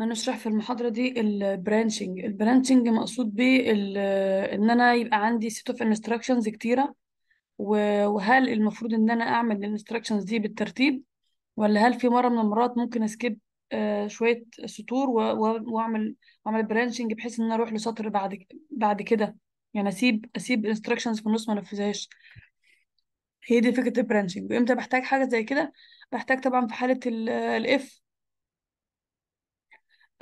هنشرح في المحاضرة دي البرانشنج البرانشنج مقصود بيه إن أنا يبقى عندي set of instructions كتيرة وهل المفروض إن أنا أعمل الانستراكشنز دي بالترتيب ولا هل في مرة من المرات ممكن أسكيب آه، شوية سطور وأعمل أعمل برانشنج بحيث إن أنا أروح لسطر بعد بعد كده يعني أسيب أسيب instructions في النص ما نفذهاش هي دي فكرة البرانشنج وإمتى بحتاج حاجة زي كده بحتاج طبعا في حالة الاف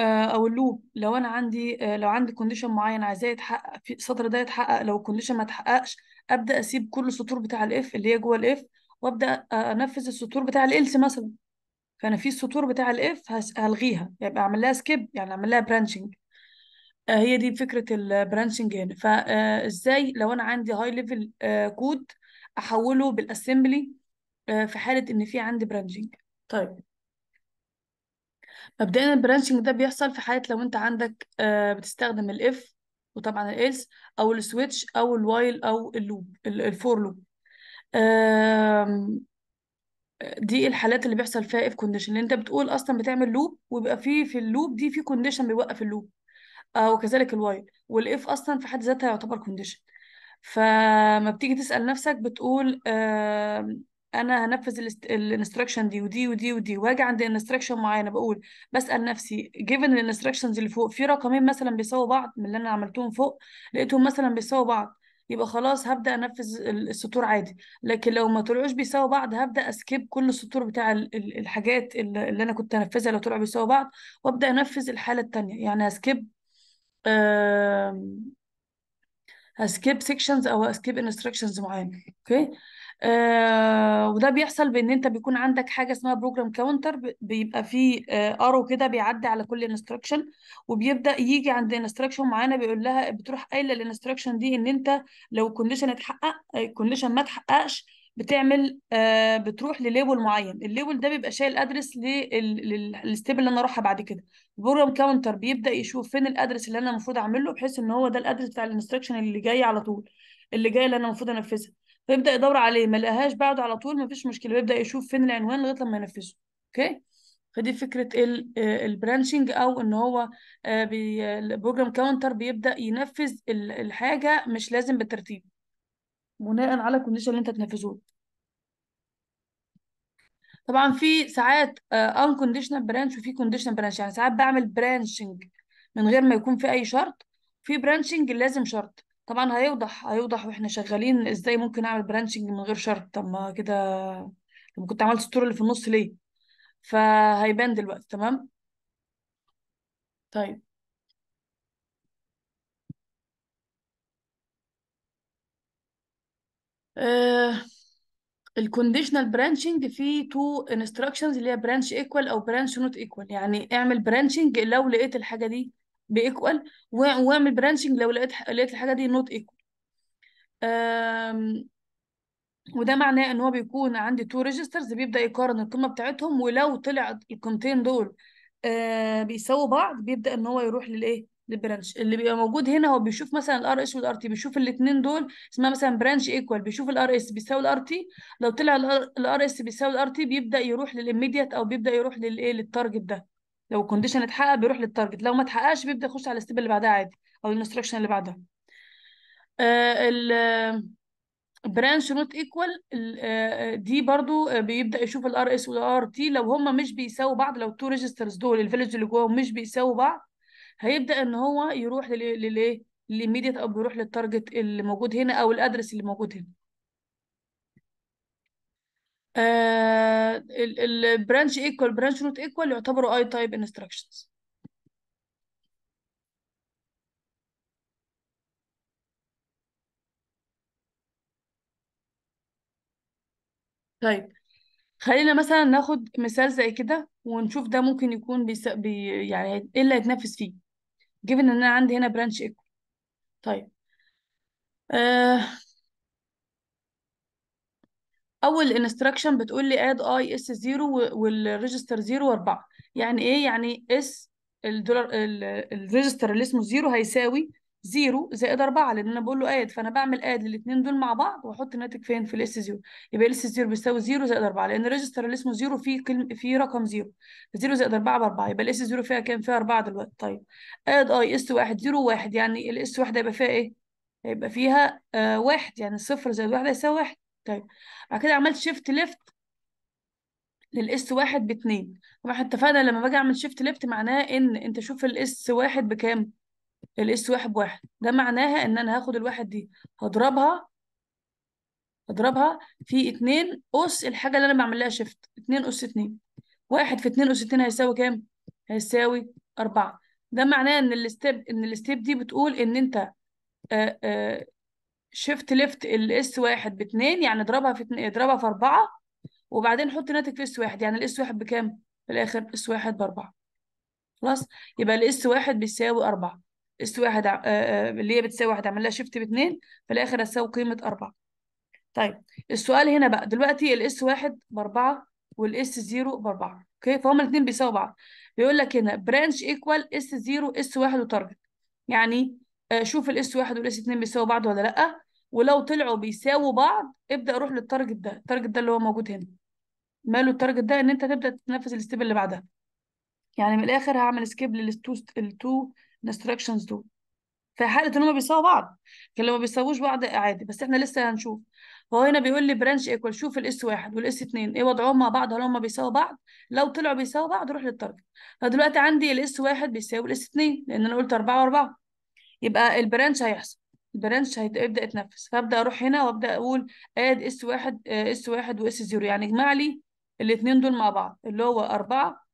آه، او اللوب لو انا عندي آه، لو عندي كونديشن معين عايزاه يتحقق في السطر ده يتحقق لو الكونديشن ما اتحققش ابدا اسيب كل السطور بتاع الاف اللي هي جوه الاف وابدا آه، انفذ السطور بتاع الالس مثلا فانا في السطور بتاع الاف هلغيها يبقى اعمل لها سكيب يعني اعمل لها برانشنج يعني هي دي فكره البرانشنج هنا فازاي لو انا عندي هاي ليفل كود احوله بالاسمبلي في حاله ان في عندي برانشنج طيب مبدئيا البرانشنج ده بيحصل في حالة لو انت عندك آه، بتستخدم الاف وطبعا الالس او السويتش او الوايل او اللوب الفور لوب دي الحالات اللي بيحصل فيها اف كونديشن لان انت بتقول اصلا بتعمل لوب ويبقى في في اللوب دي في كونديشن بيوقف اللوب او آه، كذلك الوايل والاف اصلا في حد ذاتها يعتبر كونديشن فما بتيجي تسأل نفسك بتقول انا هنفذ الانستراكشن دي ودي ودي ودي واجي عند انستراكشن معينه بقول بسال نفسي جيفن الانستراكشنز اللي فوق في رقمين مثلا بيساووا بعض من اللي انا عملتهم فوق لقيتهم مثلا بيساووا بعض يبقى خلاص هبدا انفذ السطور عادي لكن لو ما طلعوش بيساووا بعض هبدا اسكيب كل السطور بتاع الحاجات اللي انا كنت انفذها لو طلعوا بيساووا بعض وابدا انفذ الحاله الثانيه يعني هسكيب آمم، هسكيب سيكشنز او هسكيب انستراكشنز معينه اوكي آه، وده بيحصل بان انت بيكون عندك حاجه اسمها بروجرام كاونتر بيبقى فيه ارو آه، كده بيعدي على كل انستراكشن وبيبدا يجي عند انستراكشن معينه بيقول لها بتروح قايله الانستراكشن دي ان انت لو الكونديشن اتحقق الكونديشن آه، ما اتحققش بتعمل بتروح لليبل معين الليبل ده بيبقى شايل ادرس للستيب اللي انا اروحها بعد كده البروجرام كاونتر بيبدا يشوف فين الادرس اللي انا المفروض اعمله بحيث ان هو ده الادرس بتاع الانستراكشن اللي جاي على طول اللي جاي اللي انا المفروض انفذها فيبدا يدور عليه ما لقاهاش بعده على طول ما فيش مشكله بيبدا يشوف فين العنوان لغايه لما ينفذه اوكي فدي فكره آه، البرانشنج او ان هو آه، البروجرام كاونتر بيبدا ينفذ الحاجه مش لازم بالترتيب بناء على الكونديشن اللي انت تنفذه طبعا في ساعات ان كونديشنال برانش وفي كونديشنال برانش يعني ساعات بعمل برانشنج من غير ما يكون في اي شرط في برانشنج لازم شرط طبعا هيوضح هيوضح واحنا شغالين ازاي ممكن اعمل برانشنج من غير شرط طب ما كده لما كنت عملت السطور اللي في النص ليه فهيبان دلوقتي تمام طيب الكونديشنال برانشنج فيه تو انستراكشنز اللي هي برانش ايكوال او برانش نوت ايكوال يعني اعمل برانشنج لو لقيت الحاجه دي بايكوال واعمل برانشنج لو لقيت لقيت الحاجه دي نوت ايكوال وده معناه ان هو بيكون عندي تو ريجسترز بيبدا يقارن القيمه بتاعتهم ولو طلع الكونتين دول آه، بيساووا بعض بيبدا ان هو يروح للايه للبرانش اللي بيبقى موجود هنا هو بيشوف مثلا الار اس والار تي بيشوف الاثنين دول اسمها مثلا برانش ايكوال بيشوف الار اس بيساوي الار تي لو طلع الار اس بيساوي الار تي بيبدا يروح للاميديت او بيبدا يروح للايه للتارجت ده لو الكونديشن اتحقق بيروح للتارجت لو ما اتحققش بيبدا يخش على الستيب اللي بعدها عادي او الانستراكشن اللي بعدها برانش نوت ايكوال دي برضو آه، بيبدا يشوف الار اس والار تي لو هما مش بيساووا بعض لو التو ريجسترز دول الفيلج اللي جواهم مش بيساووا بعض هيبدا ان هو يروح للايه للايميديت او بيروح للتارجت اللي موجود هنا او الادرس اللي موجود هنا آه، ال البرانش ايكوال برانش روت ايكوال يعتبروا اي تايب انستراكشنز طيب خلينا مثلا ناخد مثال زي كده ونشوف ده ممكن يكون بيس... بي... يعني ايه اللي هيتنفس فيه given ان انا عندي هنا برانش ايكوال طيب آه اول انستراكشن بتقول لي اد اي اس 0 والريجستر 0 و4 يعني ايه يعني اس الدولار الريجستر اللي اسمه 0 هيساوي 0 زائد 4 لان انا بقول له اد فانا بعمل اد للاثنين دول مع بعض واحط الناتج فين في الاس 0 يبقى الاس 0 بيساوي 0 زائد 4 لان الريجستر اللي اسمه 0 فيه كلم فيه رقم 0 0 زائد 4 ب 4 يبقى الاس 0 فيها كام فيها 4 دلوقتي طيب اد اي اس 1 0 1 يعني الاس 1 هيبقى فيها ايه هيبقى فيها 1 آه يعني 0 زائد 1 هيساوي 1 طيب بعد كده عملت شيفت ليفت للاس واحد باتنين طبعا اتفقنا لما باجي اعمل شيفت ليفت معناه ان انت شوف الاس واحد بكام الاس واحد بواحد ده معناها ان انا هاخد الواحد دي هضربها هضربها في اتنين اس الحاجه اللي انا بعمل لها شيفت اتنين اس اتنين واحد في اتنين اس اتنين هيساوي كام هيساوي اربعة ده معناه ان الستيب ان الستيب دي بتقول ان انت آآ آه، آآ آه، شيفت ليفت الاس واحد باتنين يعني اضربها في اتنين اضربها في اربعة وبعدين حط ناتج في اس واحد يعني الاس واحد بكام؟ في الاخر اس واحد باربعة خلاص يبقى الاس واحد بيساوي اربعة اس واحد آه، آه، اللي هي بتساوي واحد اعمل لها شيفت باتنين في الاخر هتساوي قيمة اربعة طيب السؤال هنا بقى دلوقتي الاس واحد باربعة والاس زيرو باربعة اوكي فهم الاتنين بيساووا بعض بيقول لك هنا برانش ايكوال اس زيرو اس واحد وتارجت يعني آه، شوف الاس واحد والاس اتنين بيساووا بعض ولا لأ ولو طلعوا بيساووا بعض ابدأ روح للتارجت ده التارجت ده اللي هو موجود هنا ماله التارجت ده ان انت تبدأ تنفذ الستيب اللي بعدها يعني من الاخر هعمل سكيب للتو التو انستراكشنز دول في حاله ان هم بيساووا بعض كان لو ما بيساووش بعض عادي بس احنا لسه هنشوف هو هنا بيقول لي برانش ايكوال شوف الاس واحد والاس اتنين ايه وضعهم مع بعض هل هم بيساووا بعض لو طلعوا بيساووا بعض روح للتارجت فدلوقتي عندي الاس واحد بيساوي الاس اتنين لان انا قلت اربعه واربعه يبقى البرانش هيحصل البرانش هيبدا يتنفس فابدا اروح هنا وابدا اقول اد اس واحد اس آه، واحد واس زيرو يعني اجمع لي الاثنين دول مع بعض اللي هو أربعة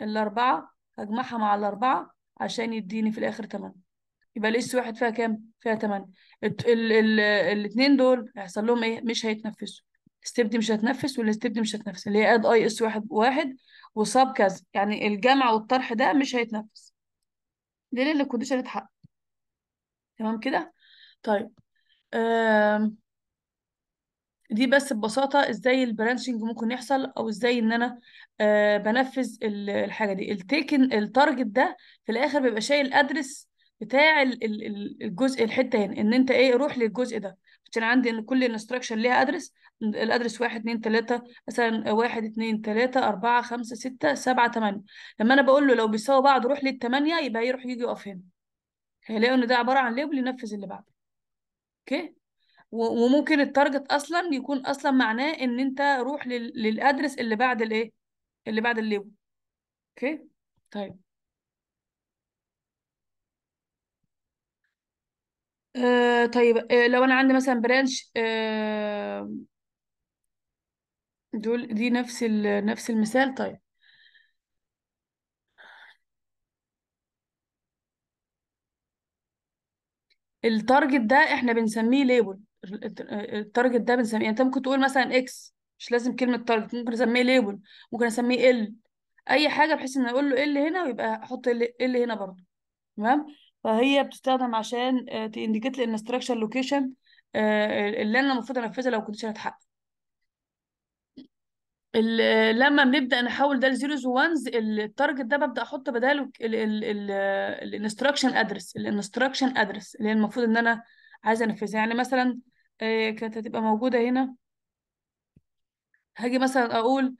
الأربعة هجمعها مع الأربعة عشان يديني في الآخر تمانية يبقى الاس واحد فيها كام؟ فيها تمانية الاثنين دول هيحصل لهم ايه؟ مش هيتنفسوا الستيب دي مش هتنفس والستيب دي مش هتنفس اللي هي اد اي اس واحد واحد وصاب كذا يعني الجمع والطرح ده مش هيتنفس ليلة اللي شالت اتحقق تمام كده طيب آم، دي بس ببساطة ازاي البرانشنج ممكن يحصل او ازاي ان انا آه، بنفذ الحاجة دي التيكن التارجت ده في الاخر بيبقى شايل ادرس بتاع الجزء الحتة هنا ان انت ايه روح للجزء ده عشان عندي ان كل انستراكشن ليها ادرس الادرس 1 2 3 مثلا 1 2 3 4 5 6 7 8 لما انا بقول له لو بيساوي بعض روح لل 8 يبقى يروح يجي يقف هنا هيلاقوا ان ده عباره عن ليبل ينفذ اللي بعده اوكي وممكن التارجت اصلا يكون اصلا معناه ان انت روح للادرس اللي بعد الايه اللي بعد الليبل اوكي طيب آه طيب آه لو انا عندي مثلا برانش آه دول دي نفس ال... نفس المثال طيب التارجت ده احنا بنسميه ليبل التارجت ده بنسميه يعني انت ممكن تقول مثلا اكس مش لازم كلمة تارجت ممكن اسميه ليبل ممكن اسميه ال اي حاجة بحيث ان اقول له ال هنا ويبقى احط ال هنا برضه تمام فهي بتستخدم عشان آه، تنديكيت لي ان structure لوكيشن اللي انا المفروض انفذها لو كنتش هتحقق آه، لما بنبدا نحول ده لزيروز وونز التارجت ده ببدا احط بداله الانستراكشن ادرس الانستراكشن ادرس اللي هي المفروض ان انا عايزه انفذها يعني مثلا آه، كانت هتبقى موجوده هنا هاجي مثلا اقول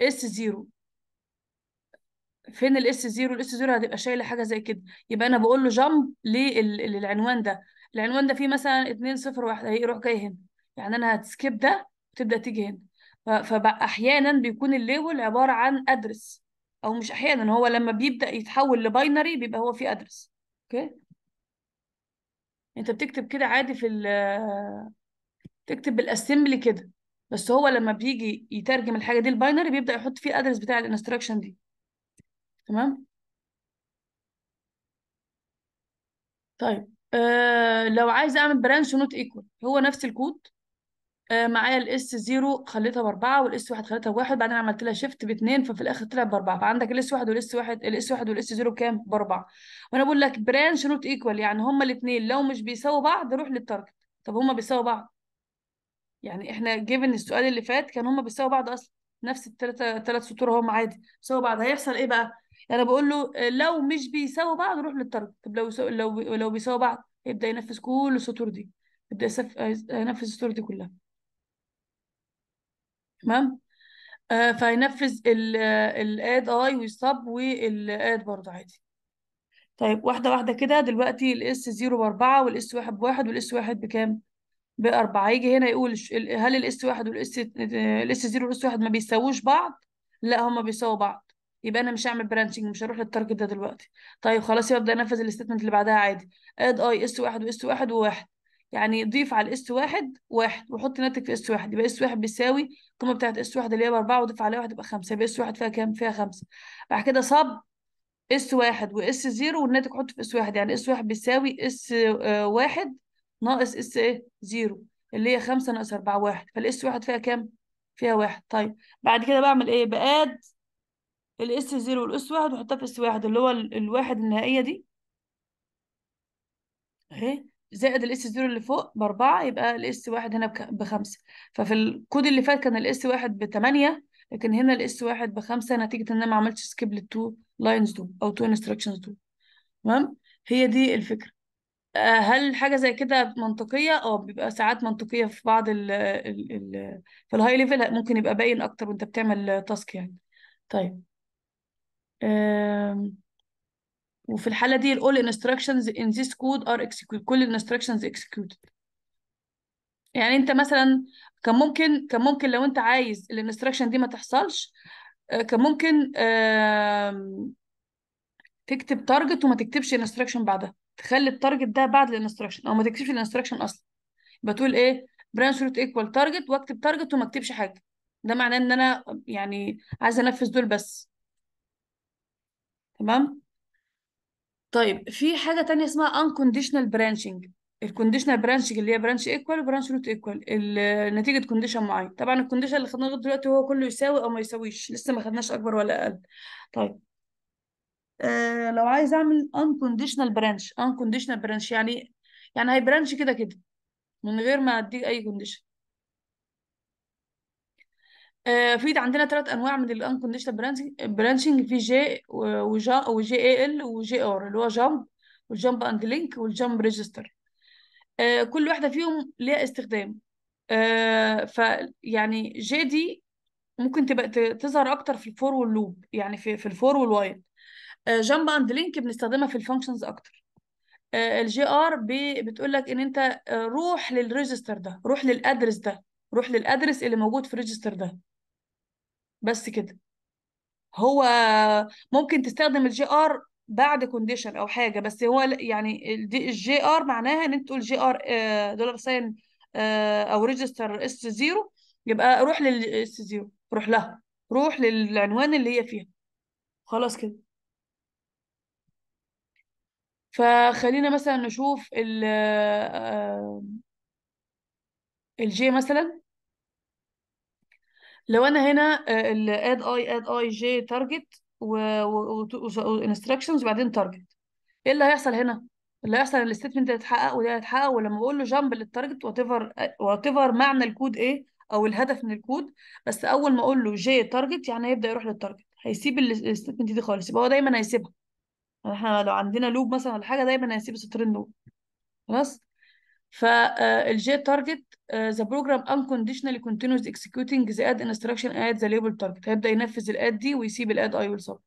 اس 0 فين الاس زيرو الاس زيرو هتبقى شايله حاجه زي كده يبقى انا بقول له جامب للعنوان ده العنوان ده فيه مثلا 2 0 1 هيروح جاي هنا يعني انا هتسكيب ده وتبدا تيجي هنا فاحيانا بيكون الليبل عباره عن ادرس او مش احيانا هو لما بيبدا يتحول لباينري بيبقى هو فيه ادرس اوكي انت بتكتب كده عادي في ال تكتب بالاسمبلي كده بس هو لما بيجي يترجم الحاجه دي الباينري بيبدا يحط فيه الادرس بتاع الانستراكشن دي تمام طيب آه لو عايز اعمل برانش نوت ايكوال هو نفس الكود آه معايا الاس 0 خليتها باربعه والاس 1 خليتها بواحد بعدين عملت لها شيفت باثنين ففي الاخر طلعت باربعه فعندك الاس 1 والاس 1 الاس 1 والاس 0 بكام؟ باربعه وانا بقول لك برانش نوت ايكوال يعني هما الاثنين لو مش بيساووا بعض روح للتارجت طب هما بيساووا بعض يعني احنا جيفن السؤال اللي فات كان هما بيساووا بعض اصلا نفس الثلاث ثلاث سطور هم عادي بيساووا بعض هيحصل ايه بقى؟ يعني انا بقول له لو مش بيساووا بعض روح للتارجت طب لو سو... لو بي... لو بيساووا بعض يبدا ينفذ كل السطور دي يبدا يسف... ينفذ السطور دي كلها تمام آه ال الاد اي ويصب والاد برضه عادي طيب واحده واحده كده دلوقتي الاس 0 ب 4 والاس 1 ب 1 والاس 1 بكام ب 4 هيجي هنا يقول هل الاس 1 والاس آه، الاس 0 والاس 1 ما بيساووش بعض لا هما بيساووا بعض يبقى انا مش هعمل برانشنج مش هروح للتارجت ده دلوقتي طيب خلاص يبدا انفذ الاستيتمنت اللي بعدها عادي اد اي اس واحد واس واحد وواحد يعني ضيف على الاس واحد واحد وحط ناتج في اس واحد يبقى اس واحد بيساوي القيمه بتاعت اس 1 اللي هي 4 وضيف عليها 1 يبقى خمسه يبقى اس واحد فيها كام؟ فيها خمسه بعد كده صب اس واحد واس زيرو والناتج حطه في اس واحد يعني اس واحد بيساوي اس آه، واحد ناقص اس ايه؟ زيرو اللي هي خمسه ناقص اربعه واحد فالاس واحد فيها كام؟ فيها واحد طيب بعد كده بعمل ايه؟ باد الاس زيرو والاس واحد وحطها في اس واحد اللي هو الواحد النهائية دي اهي زائد الاس زيرو اللي فوق بأربعة يبقى الاس واحد هنا بخمسة ففي الكود اللي فات كان الاس واحد بثمانيه لكن هنا الاس واحد بخمسة نتيجة ان انا ما عملتش سكيب للتو لاينز دول او تو انستراكشنز دول تمام هي دي الفكرة آه، هل حاجة زي كده منطقية؟ اه بيبقى ساعات منطقية في بعض ال ال الـ في الهاي ليفل ممكن يبقى باين أكتر وأنت بتعمل تاسك يعني. طيب وفي الحالة دي all instructions in this code are executed كل instructions executed يعني انت مثلا كان ممكن كان ممكن لو انت عايز الانستراكشن دي ما تحصلش آه، كان ممكن تكتب تارجت وما تكتبش انستراكشن بعدها تخلي التارجت ده بعد الانستراكشن او ما تكتبش الانستراكشن اصلا يبقى تقول ايه branch root equal target واكتب تارجت وما اكتبش حاجه ده معناه ان انا يعني عايز انفذ دول بس تمام طيب في حاجة تانية اسمها unconditional branching الكونديشنال برانشنج اللي هي برانش ايكوال وبرانش روت ايكوال نتيجه كونديشن معين طبعا الكونديشن اللي خدناه دلوقتي هو كله يساوي او ما يساويش لسه ما خدناش اكبر ولا اقل طيب آه، لو عايز اعمل unconditional branch unconditional branch يعني يعني هيبرانش كده كده من غير ما اديه اي كونديشن آه، في عندنا ثلاث انواع من الانكونديشنال برانشنج في جي وجا وجي اي ال وجي ار اللي هو جامب والجامب اند لينك والجامب ريجستر كل واحده فيهم ليها استخدام آه، ف يعني جي دي ممكن تبقى تظهر اكتر في الفور واللوب يعني في في الفور والوايل جامب اند لينك بنستخدمها في الفانكشنز اكتر آه، الجي ار بتقول لك ان انت روح للريجستر ده روح للادرس ده روح للادرس اللي موجود في الريجستر ده بس كده هو ممكن تستخدم الجي ار بعد كونديشن او حاجه بس هو يعني الجي ار معناها ان انت تقول جي ار دولار آه، ساين آه، او ريجستر اس زيرو يبقى روح للاس زيرو روح لها روح للعنوان اللي هي فيها خلاص كده فخلينا مثلا نشوف ال آه، الجي مثلا لو انا هنا اد اي اد اي جي تارجت وانستراكشنز وبعدين تارجت ايه اللي هيحصل هنا اللي هيحصل ان الستيتمنت ده يتحقق وده هيتحقق ولما بقول له جامب للتارجت وات ايفر وات ايفر معنى الكود ايه او الهدف من الكود بس اول ما اقول له جي تارجت يعني هيبدا يروح للتارجت هيسيب الستيتمنت دي خالص يبقى هو دايما هيسيبها يعني احنا لو عندنا لوب مثلا ولا حاجه دايما هيسيب السطرين دول خلاص فالجي آه، تارجت آه، the program unconditionally continues executing the add instruction at the label target هيبدأ ينفذ الاد دي ويسيب الاد I will sub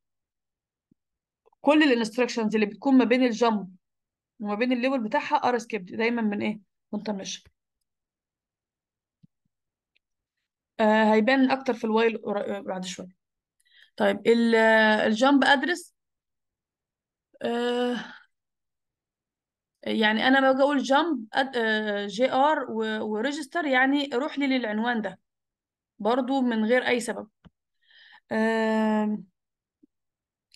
كل الانستراكشنز اللي بتكون ما بين الجامب وما بين الليبل بتاعها ار سكيبت دايما من ايه وانت ماشي آه هيبان اكتر في الوايل بعد شويه طيب الجامب ادرس آه يعني انا ما اقول جامب جي ار وريجستر يعني روح لي للعنوان ده برضو من غير اي سبب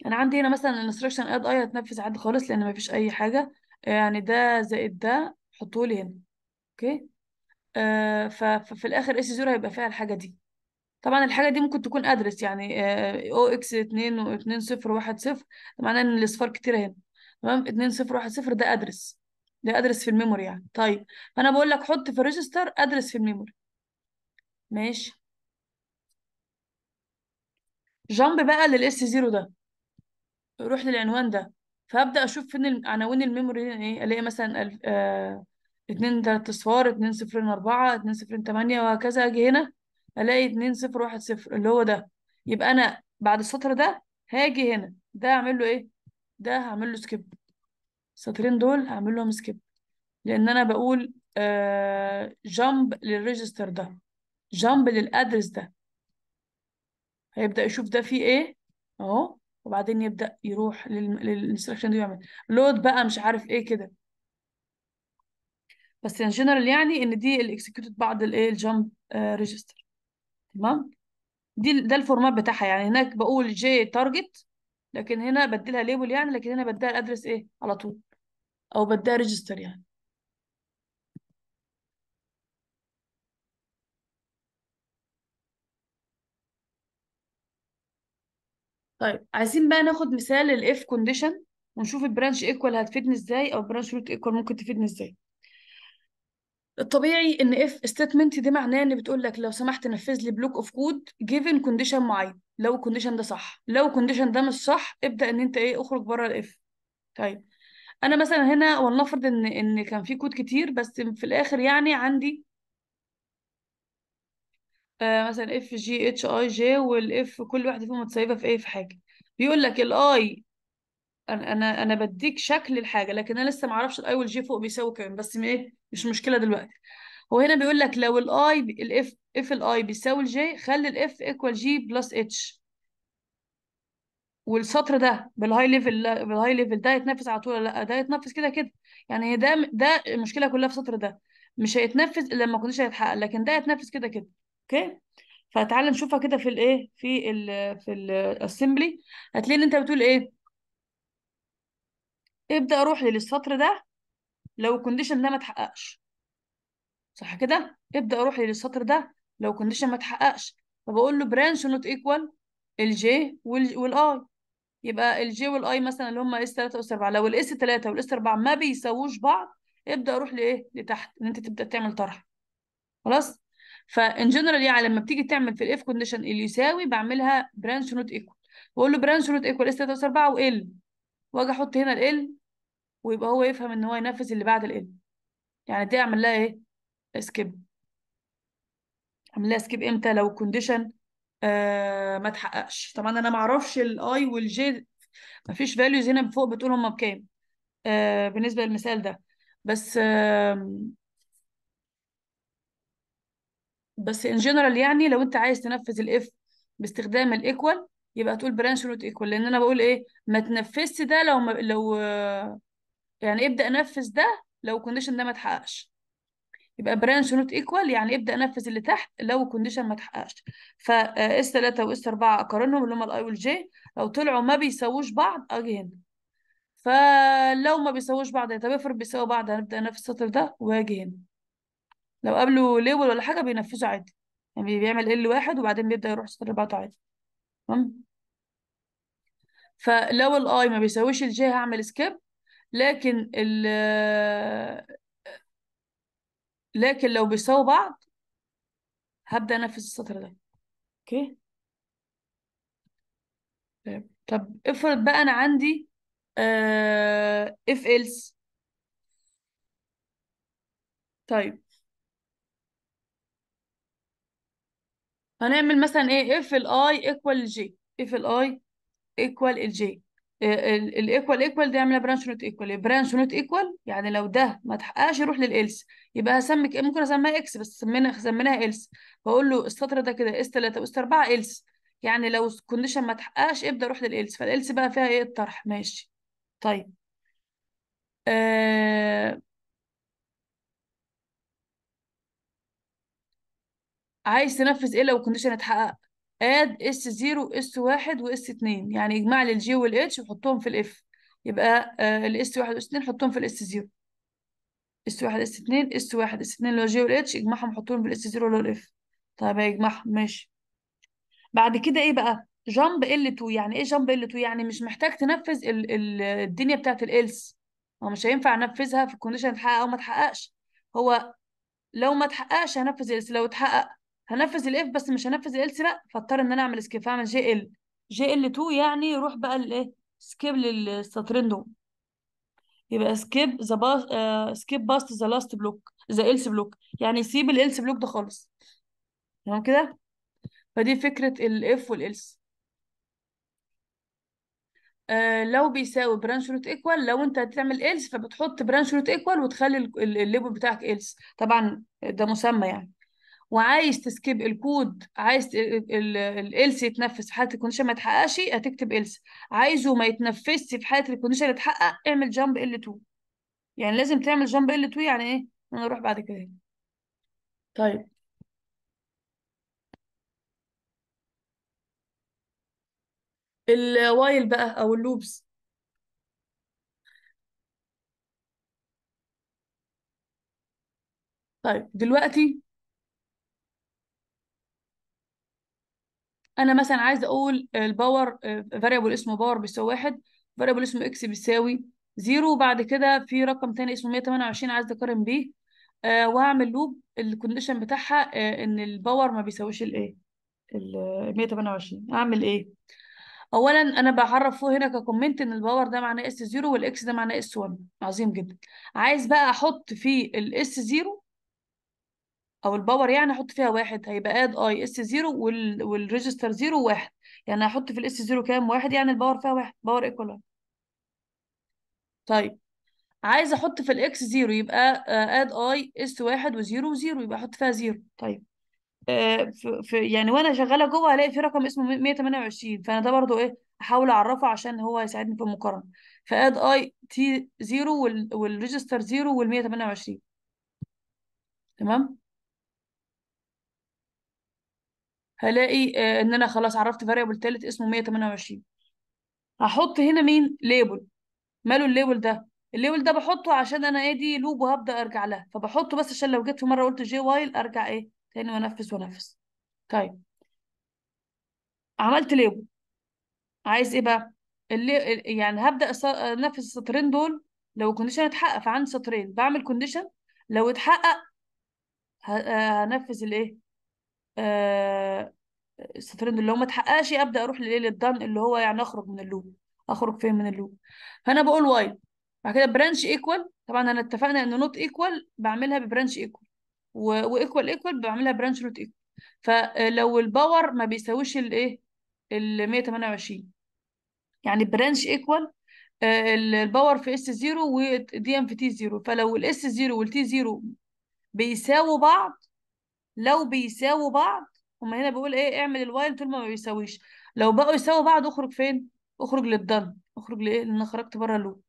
انا عندي هنا مثلا الانستراكشن اد اي هتنفذ عادي خالص لان ما فيش اي حاجه يعني ده زائد ده حطوه لي هنا اوكي آه، ففي الاخر اس زيرو هيبقى فيها الحاجه دي طبعا الحاجه دي ممكن تكون ادرس يعني او اكس 2 و 2 0 1 0 معناه ان الاصفار كتير هنا تمام 2 0 1 0 ده ادرس ادرس في الميموري يعني طيب فانا بقول لك حط في الريجستر ادرس في الميموري ماشي جامب بقى للاس زيرو ده روح للعنوان ده فابدا اشوف فين عناوين الميموري ايه الاقي مثلا الف... آه... اتنين تلات اصفار اتنين صفرين اربعة اتنين صفرين تمانية وهكذا اجي هنا الاقي اتنين صفر واحد صفر اللي هو ده يبقى انا بعد السطر ده هاجي هنا ده هعمل له ايه ده هعمل له سكيب السطرين دول هعمل لهم سكيب لان انا بقول جامب آه، للريجستر ده جامب للادرس ده هيبدا يشوف ده فيه ايه اهو وبعدين يبدا يروح للانستراكشن ده ويعمل لود بقى مش عارف ايه كده بس ان جنرال يعني ان دي الاكسكيوتد بعد الايه الجامب ريجستر تمام دي ده الفورمات بتاعها يعني هناك بقول جي تارجت لكن هنا بديلها ليبل يعني لكن هنا بديها الادرس ايه على طول او بدي ريجستر يعني طيب عايزين بقى ناخد مثال الاف كونديشن ونشوف البرانش ايكوال هتفيدني ازاي او برانش روت ايكوال ممكن تفيدني ازاي الطبيعي ان اف ستيتمنت دي معناه ان بتقول لك لو سمحت نفذ لي بلوك اوف كود جيفن كونديشن معين لو الكونديشن ده صح لو الكونديشن ده مش صح ابدا ان انت ايه اخرج بره الاف طيب انا مثلا هنا ولنفرض ان ان كان في كود كتير بس في الاخر يعني عندي آه، مثلا اف جي اتش اي جي والاف كل واحده فيهم متسيبه في ايه في حاجه بيقول لك الاي انا انا انا بديك شكل الحاجه لكن انا لسه ما اعرفش الاي والجي فوق بيساوي كام بس ايه مش مشكله دلوقتي هو هنا بيقول لك لو الاي الاف اف الاي بيساوي الجي خلي الاف ايكوال جي بلس اتش والسطر ده بالهاي ليفل بالهاي ليفل ده يتنفس على طول لا ده يتنفس كده كده يعني ده ده المشكله كلها في السطر ده مش هيتنفس الا لما كنتش هيتحقق لكن ده يتنفس كده كده اوكي فتعالى نشوفها كده في الايه في الـ في الاسمبلي هتلاقي ان انت بتقول ايه ابدا اروح للسطر ده لو الكونديشن ده ما اتحققش صح كده ابدا اروح للسطر ده لو الكونديشن ما اتحققش فبقول له برانش نوت ايكوال الجي والاي يبقى الجي والاي مثلا اللي هم اس 3 واس 4 لو الاس 3 والاس 4 ما بيساووش بعض ابدا اروح لايه لتحت ان انت تبدا تعمل طرح خلاص فان جنرال يعني لما بتيجي تعمل في الاف كونديشن اللي يساوي بعملها برانش نوت ايكوال واقول له برانش نوت ايكوال اس 3 واس 4 وال واجي احط هنا ال ويبقى هو يفهم ان هو ينفذ اللي بعد ال يعني دي اعمل لها ايه سكيب اعمل لها سكيب امتى لو كونديشن آه، ما تحققش طبعا انا ما اعرفش الاي والجي ما فيش فاليوز هنا فوق بتقول هم بكام آه بالنسبه للمثال ده بس آه بس ان جنرال يعني لو انت عايز تنفذ الاف باستخدام الايكوال يبقى تقول برانش روت ايكوال لان انا بقول ايه ما تنفذش ده لو ما لو آه، يعني ابدا نفذ ده لو الكونديشن ده ما اتحققش يبقى برانش نوت ايكوال يعني ابدا نفذ اللي تحت لو الكونديشن ما اتحققش فاس آه، 3 واس 4 اقارنهم اللي هم الاي والجي لو طلعوا ما بيساووش بعض اجي هنا فلو ما بيساووش بعض طب افرض بيساووا بعض هنبدا نفذ السطر ده واجي هنا لو قبله ليبل ولا حاجه بينفذوا عادي يعني بيعمل ال واحد وبعدين بيبدا يروح السطر اللي بعده عادي تمام فلو الاي ما بيساويش الجي هعمل سكيب لكن ال آه، لكن لو بيساووا بعض هبدأ أنفذ السطر ده أوكي طيب. طب افرض بقى أنا عندي اف آه، if else طيب هنعمل مثلا ايه اف الأي إيكوال equal j الأي إيكوال الجي j الايكوال ايكوال دي عامله برانش نوت ايكوال برانش نوت ايكوال يعني لو ده ما تحققش يروح للالس يبقى هسمك ممكن اسميها اكس بس سميناها سميناها الس بقول له السطر ده كده اس 3 واس 4 الس يعني لو الكونديشن ما تحققش ابدا روح للالس فالالس بقى فيها ايه الطرح ماشي طيب آه... عايز تنفذ ايه لو الكونديشن اتحقق اد اس 0 اس 1 واس 2 يعني اجمع لي الجي والاتش وحطهم في الاف يبقى الاس 1 واس 2 حطهم في الاس 0 اس 1 اس 2 اس 1 اس 2 اللي هو جي والاتش اجمعهم حطهم في الاس 0 اللي هو الاف طيب هيجمعهم ماشي بعد كده ايه بقى جامب ال 2 يعني ايه جامب ال 2 يعني مش محتاج تنفذ ال ال الدنيا بتاعت الالس هو مش هينفع انفذها في الكونديشن تحقق او ما تحققش هو لو ما تحققش هنفذ الالس لو اتحقق هنفذ الاف بس مش هنفذ الالس لا فاضطر ان انا اعمل سكيب فاعمل جي ال جي ال 2 يعني روح بقى الايه سكيب للسطرين دول يبقى سكيب ذا باس سكيب باست ذا لاست بلوك ذا الس بلوك يعني سيب الالس بلوك ده خالص تمام كده فدي فكرة الاف والالس آه لو بيساوي برانش روت ايكوال لو انت هتعمل ايلس فبتحط برانش روت ايكوال وتخلي الليبل بتاعك ايلس طبعا ده مسمى يعني وعايز تسكيب الكود عايز الالس يتنفس في حاله الكونديشن ما يتحققش هتكتب الس عايزه ما يتنفسش في حاله الكونديشن يتحقق اعمل جامب ال 2 يعني لازم تعمل جامب ال 2 يعني ايه انا اروح بعد كده طيب الوايل بقى او اللوبس طيب دلوقتي انا مثلا عايز اقول الباور آه، فاريبل اسمه باور بيساوي واحد فاريبل اسمه اكس بيساوي زيرو وبعد كده في رقم تاني اسمه 128 عايز اقارن بيه واعمل لوب الكونديشن بتاعها آه، ان الباور ما بيساويش الايه ال 128 اعمل ايه اولا انا بعرفه هنا ككومنت ان الباور ده معناه اس 0 والاكس ده معناه اس 1 عظيم جدا عايز بقى احط في الاس 0 او الباور يعني احط فيها واحد هيبقى اد اي اس زيرو والريجستر زيرو واحد يعني هحط في الاس زيرو كام واحد يعني الباور فيها واحد باور ايكوال طيب عايزه احط في الاكس زيرو يبقى اد اي اس واحد وزيرو وزيرو يبقى احط فيها زيرو طيب آه، في يعني وانا شغاله جوه هلاقي في رقم اسمه 128 فانا ده برضو ايه احاول اعرفه عشان هو هيساعدني في المقارنه فاد اي تي زيرو والريجستر زيرو وال 128 تمام هلاقي آه، ان انا خلاص عرفت فاريبل تالت اسمه 128 هحط هنا مين ليبل ماله الليبل ده الليبل ده بحطه عشان انا ايه دي لوب وهبدا ارجع لها فبحطه بس عشان لو جيت في مره قلت جي وايل ارجع ايه تاني وانفذ وانفذ طيب عملت ليبل عايز ايه بقى اللي يعني هبدا انفذ السطرين دول لو الكونديشن اتحقق فعندي سطرين بعمل كونديشن لو اتحقق آه، هنفذ الايه السفرين آه، اللي هو ما اتحققش إيه، ابدا اروح لليل الضن اللي هو يعني اخرج من اللوب اخرج فين من اللوب فانا بقول واي بعد كده برانش ايكوال طبعا انا اتفقنا ان نوت ايكوال بعملها ببرانش ايكوال وايكوال ايكوال بعملها برانش نوت ايكوال فلو الباور ما بيساويش الايه ال 128 إيه؟ يعني برانش ايكوال الباور في اس 0 ودي ام في تي 0 فلو الاس 0 والتي 0 بيساووا بعض لو بيساووا بعض هما هنا بيقول ايه اعمل الوايل طول ما ما بيساويش لو بقوا يساووا بعض اخرج فين اخرج للدن اخرج لايه لان خرجت بره اللوب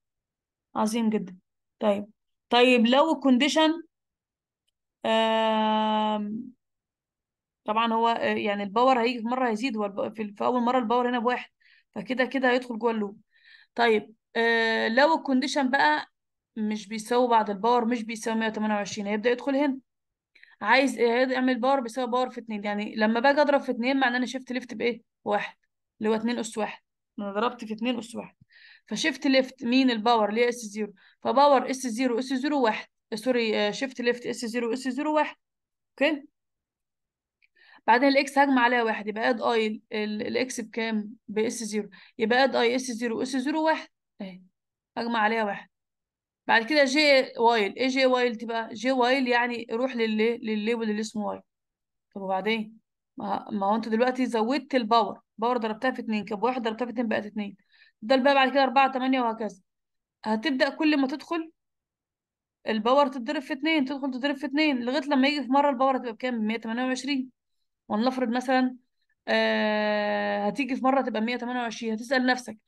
عظيم جدا طيب طيب لو الكونديشن آم... طبعا هو آه، يعني الباور هيجي في مره هيزيد هو في اول مره الباور هنا بواحد فكده كده هيدخل جوه اللوب طيب آه لو الكونديشن بقى مش بيساوي بعض الباور مش بيساوي 128 هيبدا يدخل هنا عايز ايه اعمل بار بيساوي بار في اتنين يعني لما باجي اضرب في اتنين معناه انا شيفت ليفت بايه واحد اللي هو اتنين اس واحد انا ضربت في اتنين اس واحد فشيفت ليفت مين الباور اللي هي اس زيرو فباور اس زيرو اس زيرو واحد سوري شيفت ليفت اس زيرو اس زيرو واحد اوكي بعدين الاكس هجمع عليها واحد يبقى اد اي الاكس بكام باس زيرو يبقى اد اي اس زيرو اس زيرو واحد اهي هجمع عليها واحد بعد كده جي وايل ايه جي وايل تبقى جي وايل يعني روح للي للليبل اللي اسمه وايل طب وبعدين ما هو انت دلوقتي زودت الباور باور ضربتها في 2 كب 1 ضربتها في 2 بقت 2 ده بقى بعد كده 4 8 وهكذا هتبدا كل ما تدخل الباور تتضرب في 2 تدخل تتضرب في 2 لغايه لما يجي في مره الباور هتبقى بكام 128 ونفرض مثلا آه هتيجي في مره تبقى 128 هتسال نفسك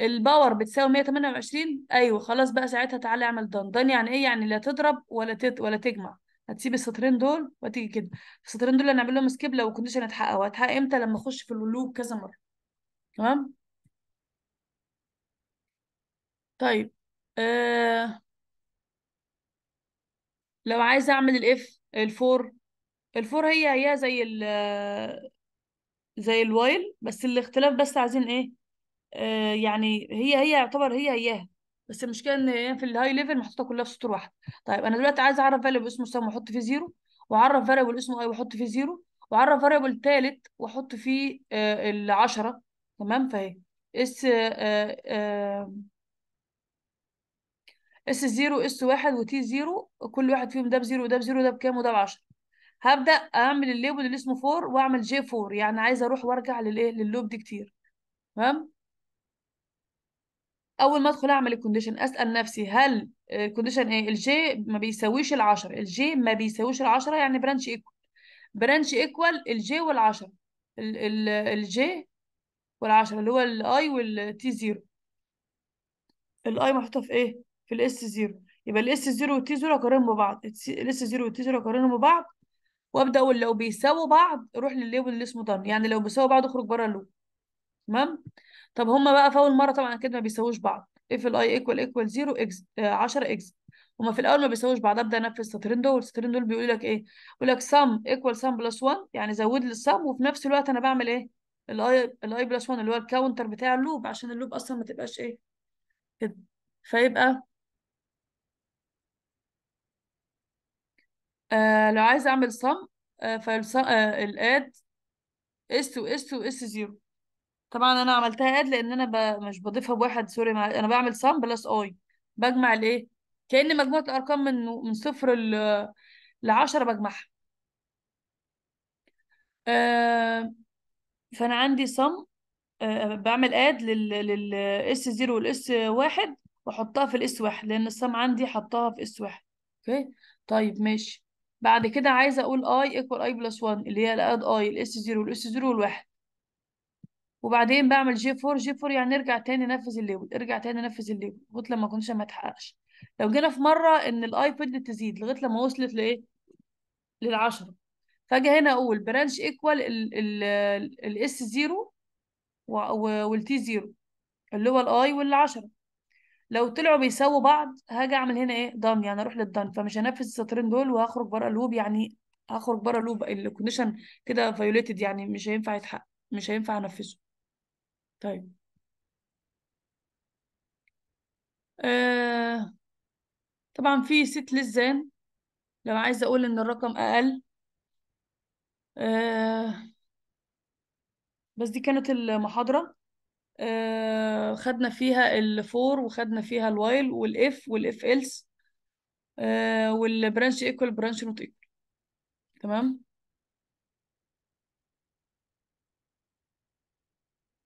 الباور بتساوي 128 ايوه خلاص بقى ساعتها تعالى اعمل دن دن يعني ايه يعني لا تضرب ولا تت ولا تجمع هتسيب السطرين دول وتيجي كده السطرين دول انا اعمل لهم سكيب لو كونديشن اتحقق وهتحقق امتى لما اخش في اللوب كذا مره تمام طيب آه... لو عايزه اعمل الاف الفور الفور هي هي زي ال آه، زي الوايل بس الاختلاف بس عايزين ايه آه، يعني هي هي يعتبر هي هياها بس المشكله ان هي في الهاي ليفل محطوطه كلها في سطور واحد طيب انا دلوقتي عايز اعرف فاريبل اسمه سم واحط فيه زيرو واعرف فاريبل اسمه اي واحط فيه زيرو واعرف فاريبل ثالث واحط فيه آه، ال 10 تمام فاهي اس اس زيرو اس واحد وتي زيرو كل واحد فيهم ده بزيرو وده بزيرو وده بكام وده ب 10 هبدأ أعمل الليبل اللي اسمه فور وأعمل جي فور يعني عايز أروح وأرجع للإيه لللوب دي كتير تمام اول ما ادخل اعمل الكونديشن اسال نفسي هل الكونديشن ايه الجي ما بيساويش ال10 الجي ما بيساويش ال10 يعني برانش ايكوال برانش ايكوال الجي وال10 الجي وال10 اللي هو الاي والتي زيرو الاي محطوطه في ايه في الاس زيرو يبقى الاس زيرو والتي زيرو اقارنهم ببعض الاس زيرو والتي زيرو اقارنهم ببعض وابدا اقول لو بيساووا بعض روح للليبل اللي اسمه دان يعني لو بيساووا بعض اخرج بره اللوب تمام طب هما بقى في اول مره طبعا كده ما بيساووش بعض اف اي ايكوال ايكوال 0 اكس 10 اكس هما في الاول ما بيساووش بعض ابدا انفذ السطرين دول السطرين دول بيقول لك ايه بيقول لك سم ايكوال سم بلس 1 يعني زود لي السم وفي نفس الوقت انا بعمل ايه الاي الاي بلس 1 اللي هو الكاونتر بتاع اللوب عشان اللوب اصلا ما تبقاش ايه كده فيبقى آه لو عايز اعمل سم آه فالاد اس تو اس تو اس 0 طبعا انا عملتها اد لان انا مش بضيفها بواحد سوري مع... انا بعمل سام بلس اي بجمع الايه كأن مجموعة الارقام من من صفر ل 10 بجمعها آه، فانا عندي سم آه، بعمل اد لل لل اس 0 والاس 1 واحطها في الاس 1 لان السم عندي حطها في اس 1 اوكي طيب ماشي بعد كده عايزه اقول اي ايكوال اي بلس 1 اللي هي الاد اي الاس 0 والاس 0 والواحد وبعدين بعمل جي 4 جي 4 يعني ارجع تاني نفذ الليبل ارجع تاني نفذ الليبل لغايه لما اكونش ما اتحققش لو جينا في مره ان الاي فضلت تزيد لغايه لما وصلت لايه لل10 فاجي هنا اقول برانش ايكوال الاس زيرو والتي زيرو اللي هو الاي وال10 لو طلعوا بيساووا بعض هاجي اعمل هنا ايه دان يعني اروح للدان فمش هنفذ السطرين دول وهخرج بره اللوب يعني هخرج بره اللوب الكونديشن كده فيوليتد يعني مش هينفع يتحقق مش هينفع انفذه طيب آه طبعا في ست للزان لو عايزه اقول ان الرقم اقل آه بس دي كانت المحاضره آه خدنا فيها الفور وخدنا فيها الوايل والاف والاف إلس آه والبرانش ايكوال برانش نوت ايكوال تمام